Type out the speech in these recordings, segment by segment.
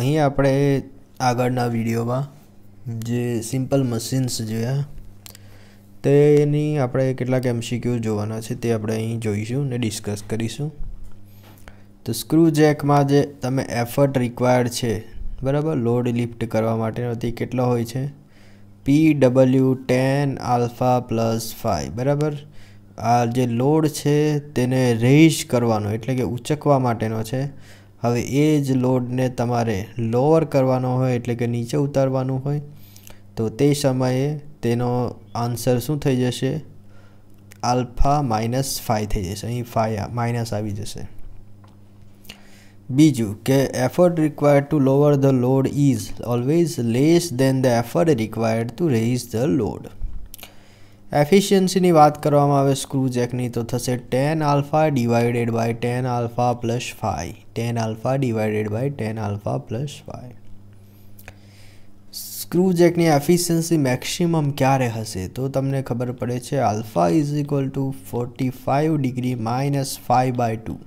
અહીં આપણે આગળના વિડીયોમાં જે સિમ્પલ મશીન્સ જોયા તેની આપણે કેટલાક એમસીક્યુ જોવાના છે તે આપણે અહીં જોઈશું ને ડિસ્કસ કરીશું તો સ્ક્રૂ જેકમાં જે તમે એફર્ટ રિક્વાયર્ડ છે બરાબર લોડ લિફ્ટ કરવા માટેનો તે કેટલો હોય છે P W tan alpha plus phi બરાબર આ જે લોડ છે તેને રેઝ કરવાનો એટલે કે ઉચકવા માટેનો છે હવે એ જ લોડને તમારે લોવર કરવાનો હોય એટલે કે નીચે ઉતારવાનું હોય તો તે સમયે તેનો આન્સર શું થઈ જશે આલ્ફા માઇનસ ફાઈ થઈ જશે અહીં ફાઈ માઇનસ આવી જશે બીજું કે effort required to lower the load is always less than the effort required to raise the load એફિશિયન્સીની વાત કરવામાં આવે સ્ક્રૂજેકની તો થશે tan alpha divided by tan alpha plus phi tan alpha divided by tan alpha plus phi સ્ક્રૂજેકની efficiency maximum ક્યારે હશે તો તમને ખબર પડે છે alpha is equal to forty five degree minus phi by two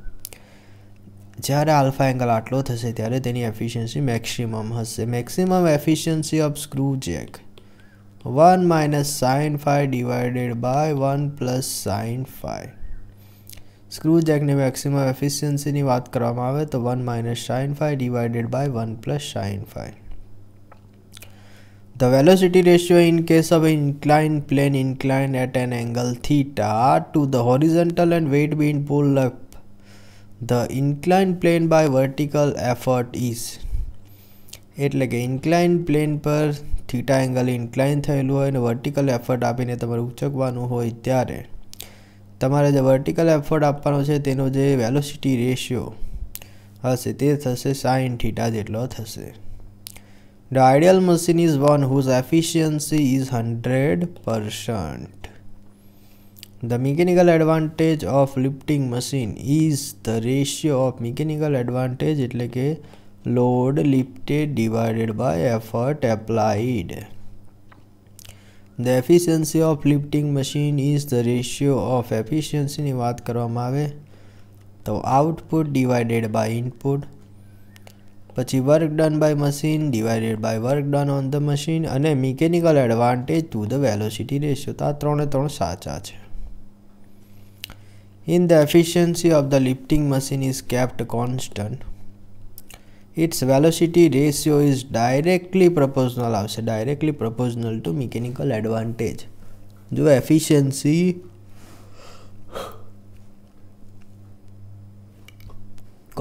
જ્યારે આલ્ફા એંગલ આટલો થશે ત્યારે તેની એફિશિયન્સી મેક્સિમમ હશે maximum efficiency of screw jack one minus sine phi divided by one plus sine phi. Screw જેકની મેક્સિમમ એફિશિયન્સીની વાત કરવામાં આવે તો one minus sine phi divided by one plus sine phi the velocity ratio in case of incline plane incline at an angle theta to the horizontal and weight been pull up the incline plane by vertical effort is એટલે કે incline plane પર theta angle incline થયેલું હોય અને vertical effort આપીને તમારે ઉચકવાનું હોય ત્યારે તમારે જે વર્ટિકલ એફર્ટ આપવાનો છે તેનો જે વેલોસિટી રેશિયો હશે તે થશે સાઇન થીટા જેટલો થશે the ideal machine is one whose efficiency is hundred percent the mechanical advantage of lifting machine is the ratio of mechanical advantage એટલે કે load lifted divided by effort applied. The efficiency of lifting machine is the ratio of efficiency ની વાત કરવામાં આવે તો output divided by input પછી work done by machine divided by work done on the machine અને mechanical advantage to the velocity ratio તો આ ત્રણે ત્રણ સાચા છે In the efficiency of the lifting machine is kept constant its velocity ratio is directly proportional આવશે directly proportional to mechanical advantage જો efficiency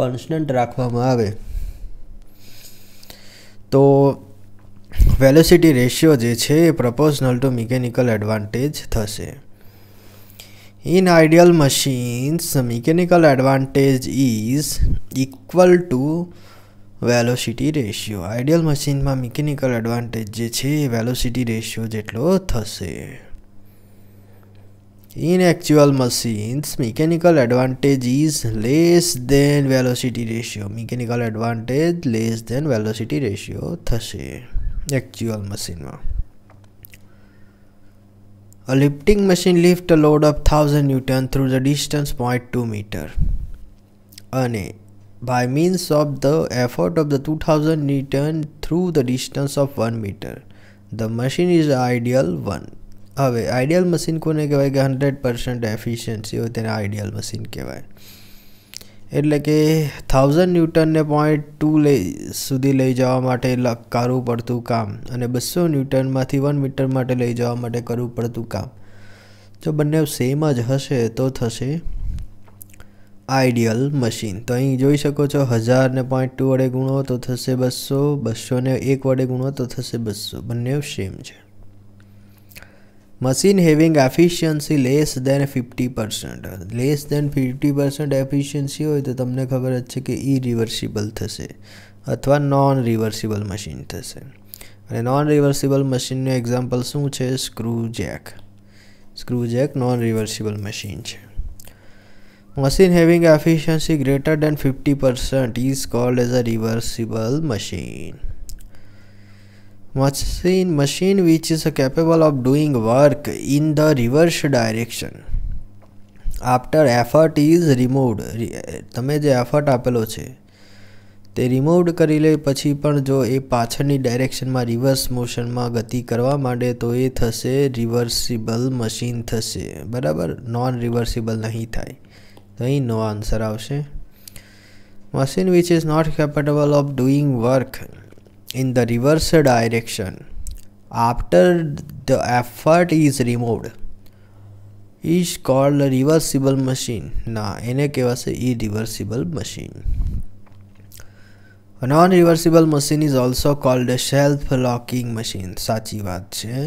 constant રાખવામાં આવે તો વેલોસિટી રેશિયો જે છે એ પ્રપોઝનલ ટુ મિકેનિકલ એડવાન્ટેજ થશે in ideal machines mechanical advantage is equal to velocity ratio ideal મશીનમાં મિકેનિકલ એડવાન્ટેજ જે છે એ વેલોસિટી રેશિયો જેટલો થશે in actual machines mechanical advantage is less than velocity ratio mechanical advantage less than velocity ratio થશે actual મશીનમાં a lifting machine lift a load of thousand newton through the distance point two metre અને by means of the effort of the 2000 Newton through the distance of 1 meter. The machine is ideal one. હવે ideal machine કોને કહેવાય કે hundred percent efficiency હોય તેને ideal machine કહેવાય એટલે કે થાઉઝન્ડ ન્યૂટનને પોઈન્ટ ટુ લઈ સુધી લઈ જવા માટે કરવું પડતું કામ અને બસો ન્યૂટનમાંથી વન મીટર માટે લઈ જવા માટે કરવું પડતું કામ જો બંને સેમ જ હશે તો થશે આઈડિયલ મશીન તો અહીં જોઈ શકો છો હજારને પોઈન્ટ ટુ વડે ગુણો તો થશે બસો બસોને એક વડે ગુણો તો થશે બસો બંને સેમ છે machine having efficiency less than fifty percent less than fifty percent efficiency હોય તો તમને ખબર જ છે કે ઈ રિવર્સિબલ થશે અથવા નોન રિવર્સિબલ મશીન થશે અને નોન રિવર્સિબલ મશીનનું એક્ઝામ્પલ શું છે screw jack screw jack non reversible machine છે Machine having efficiency greater than 50% is called as a reversible machine. Machine, machine which is capable of doing work in the reverse direction. After effort is removed તમે જે effort આપેલો છે તે removed કરી લે પછી પણ જો એ પાછળની ડાયરેક્શનમાં રિવર્સ મોશનમાં ગતિ કરવા માંડે તો એ થશે રિવર્સિબલ મશીન થશે બરાબર નોન રિવર્સિબલ નહીં થાય તો નો આન્સર આવશે machine which is not capable of doing work in the reverse direction after the effort is removed is called reversible machine ના એને કહેવાશે ઈ reversible machine non reversible machine is also called self locking machine સાચી વાત છે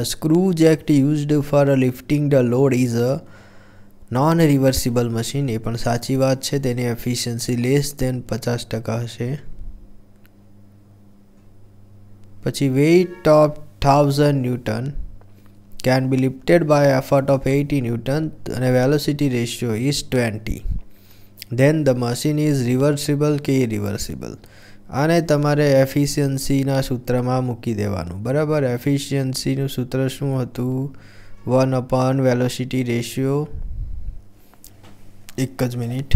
a screw jack used for lifting the load is a non reversible machine એ પણ સાચી વાત છે તેની એફિશિયન્સી લેસ દેન પચાસ ટકા હશે પછી weight of thousand newton can be lifted by effort of eighty newton અને velocity ratio ratio twenty then the machine is reversible reversible કે irreversible આને તમારે એફિશિયન્સીના સૂત્રમાં મૂકી દેવાનું બરાબર એફિશિયન્સીનું સૂત્ર શું હતું વન અપોન વેલોસિટી રેશિયો એક જ મિનિટ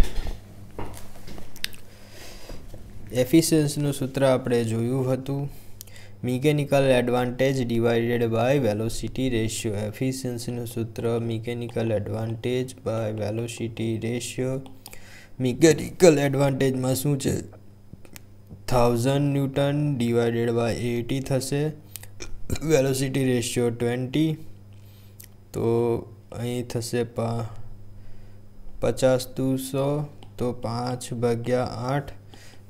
એફિશિયન્સીનું સૂત્ર આપણે જોયું હતું mechanical advantage divided by velocity ratio એફિશિયન્સીનું સૂત્ર mechanical advantage by velocity ratio mechanical એડવાન્ટેજમાં શું છે thousand newton divided by eighty થશે વેલોસિટી રેશિયો ટ્વેન્ટી તો અહીં થશે પા પચાસ દુ સો તો પાંચ ભાગ્યા આઠ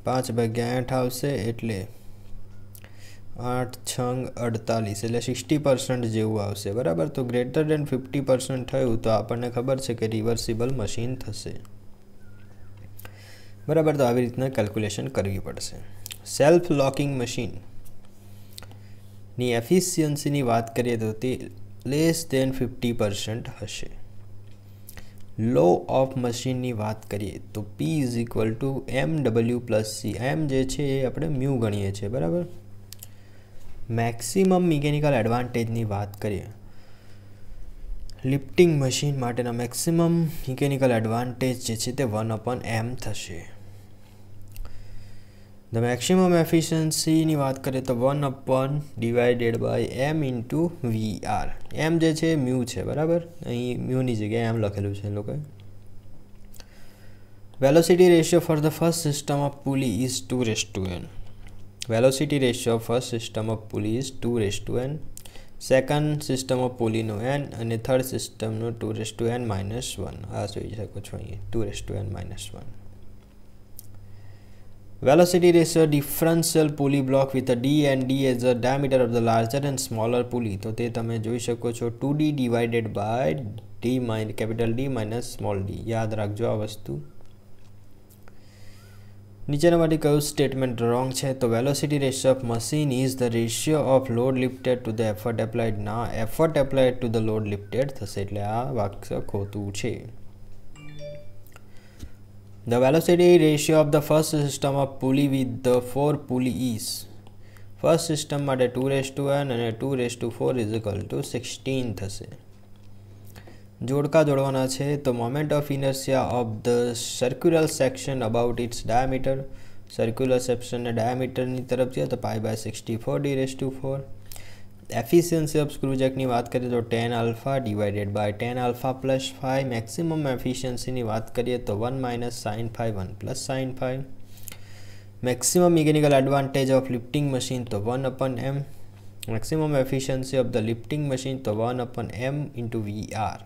પાંચ ભાગ્યા આઠ આવશે એટલે આઠ છંગ અડતાલીસ એટલે સિક્સટી પર્સન્ટ જેવું આવશે બરાબર તો ગ્રેટર દેન ફિફ્ટી પર્સન્ટ થયું તો આપણને ખબર છે કે રિવર્સિબલ મશીન થશે બરાબર તો આવી રીતના કેલ્ક્યુલેશન કરવી પડશે સેલ્ફ લોકિંગ મશીનની એફિશિયન્સીની વાત કરીએ તો તે લેસ દેન ફિફ્ટી પર્સન્ટ હશે લો ઓફ મશીનની વાત કરીએ તો P is equal to M W plus C એમ જે છે એ આપણે મ્યુ ગણીએ છીએ બરાબર મેક્સિમમ મિકેનિકલ એડવાન્ટેજની વાત કરીએ લિફ્ટિંગ મશીન માટેના મેક્સિમમ મિકેનિકલ એડવાન્ટેજ જે છે તે વન અપન એમ થશે ધ મેક્સિમમ એફિશિયન્સીની વાત કરીએ તો one upon divided by M into V R એમ જે છે મ્યુ છે બરાબર અહીં મ્યુની જગ્યાએ એમ લખેલું છે લોકોએ velocity ratio for the first system of pulley is two raise to N velocity ratio first system of pulley is two raise to N second system of પુલીનો એન અને થર્ડ સિસ્ટમનો two raise to N minus one આ જોઈ શકો છો અહીં two raise to N minus one Velocity is a differential pulley block with a D and D as a diameter of the larger and smaller pulley. તો તે તમે જોઈ શકો છો 2D divided by D minus capital D minus small d યાદ રાખજો આ વસ્તુ નીચેનામાંથી કયું સ્ટેટમેન્ટ રોંગ છે તો velocity ratio of machine is the ratio of load lifted to the effort applied ના effort applied to the load lifted થશે એટલે આ વાક્ય ખોટું છે The velocity ratio of the first system of pulley with the four pulley is first system માટે two raise to n અને two raise to four is equal to sixteen થશે જોડકા જોડવાના છે તો moment of inertia of the circular section about its diameter circular સેક્શનના ડાયામીટરની તરફ છે તો pi by sixty four D raise to four efficiency of સ્ક્રૂજેકની વાત કરીએ તો tan alpha divided by tan alpha plus phi maximum એફિશિયન્સીની વાત કરીએ તો one minus sign phi one plus sine phi maximum mechanical advantage of lifting machine તો one upon m maximum efficiency of the lifting machine તો one upon m into V R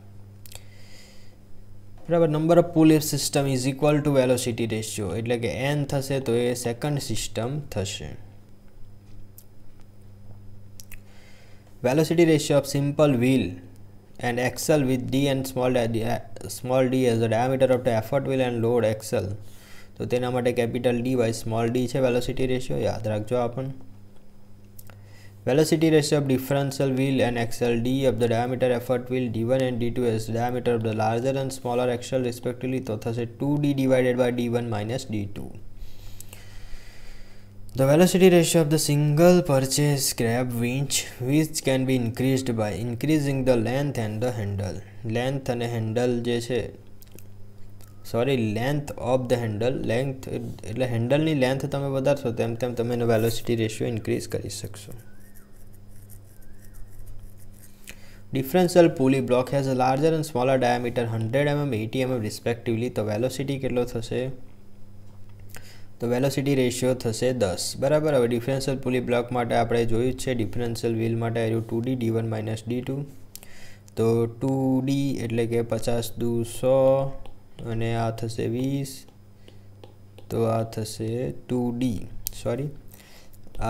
બરાબર number of pulley system is equal to velocity ratio એટલે કે n થશે તો એ second system થશે velocity ratio of simple wheel and axle with d and small d, small d as the diameter of the effort wheel and load axle તો તેના માટે capital D by small d છે velocity ratio યાદ રાખજો આપણ velocity ratio of differential wheel and axle d of the diameter effort wheel d1 and d2 as diameter of the larger and smaller axle respectively તો થશે 2d divided by d1 minus d2 The velocity ratio of the single purchase grab winch which can be increased by increasing the length and the handle. Length અને handle જે છે sorry length of the handle length એટલે હેન્ડલની length તમે વધારશો તેમ તેમ તમે એનો વેલોસિટી રેશિયો ઇન્ક્રીઝ કરી શકશો differential pulley block has a larger and smaller diameter hundred mm eighty mm respectively તો વેલોસિટી કેટલો થશે તો વેલોસિટી રેશિયો થશે દસ બરાબર હવે ડિફરન્શિયલ પુલી બ્લોક માટે આપણે જોયું છે ડિફરન્શિયલ વ્હીલ માટે આવ્યું two D D one minus D two તો ટુ ડી એટલે કે પચાસ દુ સો અને આ થશે વીસ તો આ થશે ટુ ડી સોરી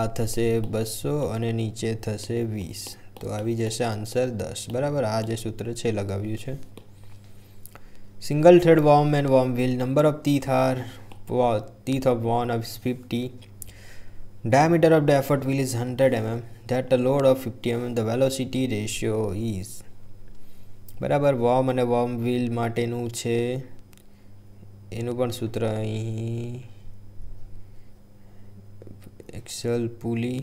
આ થશે બસો અને નીચે થશે વીસ તો આવી જશે આન્સર દસ બરાબર આ જે સૂત્ર છે લગાવ્યું છે single thread worm and worm wheel number of teeth are teeth of one of 50 diameter of the effort wheel is 100 mm that the load of 50 mm the velocity ratio is બરાબર worm અને worm wheel માટેનું છે એનું પણ સૂત્ર અહીં Excel pulley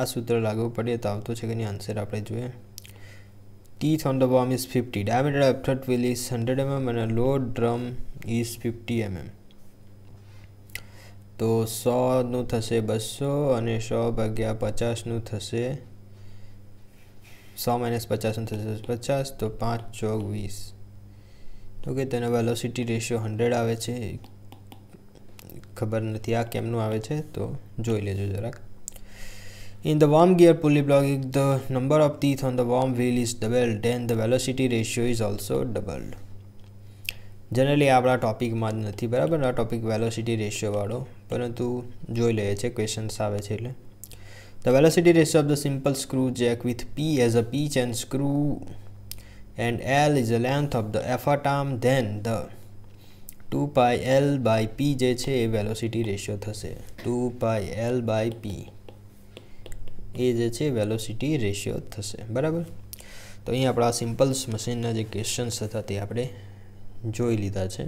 આ સૂત્ર લાગુ પડે તો આવતું છે કે નહીં આન્સર આપણે જોઈએ Teeth on the bomb is 50. Diameter of third wheel is 100 mm and a load drum is 50 mm. તો સોનું થશે બસો અને સો ભાગ્યા પચાસનું થશે સો માઇનસ પચાસનું થશે પચાસ તો પાંચ ચોક વીસ તો કે તેનો વેલોસિટી રેશિયો હંડ્રેડ આવે છે ખબર નથી આ કેમનું આવે છે તો જોઈ લેજો જરાક In the worm gear pulley block, if the number of teeth on the worm wheel is doubled, then the velocity ratio is also doubled. Generally આપણા ટોપિકમાં જ નથી બરાબર આ ટોપિક વેલોસિટી રેશિયોવાળો પરંતુ જોઈ લઈએ છીએ ક્વેશ્ચન્સ આવે છે એટલે the velocity ratio of the simple screw jack with p as a pitch and screw and l is a length of the effort arm then the two pi l by p જે છે એ velocity ratio થશે two pi l by p એ જે છે velocity ratio થશે બરાબર તો અહીં આપણા સિમ્પલ્સ મશીનના જે ક્વેશ્ચન્સ હતા તે આપણે જોઈ લીધા છે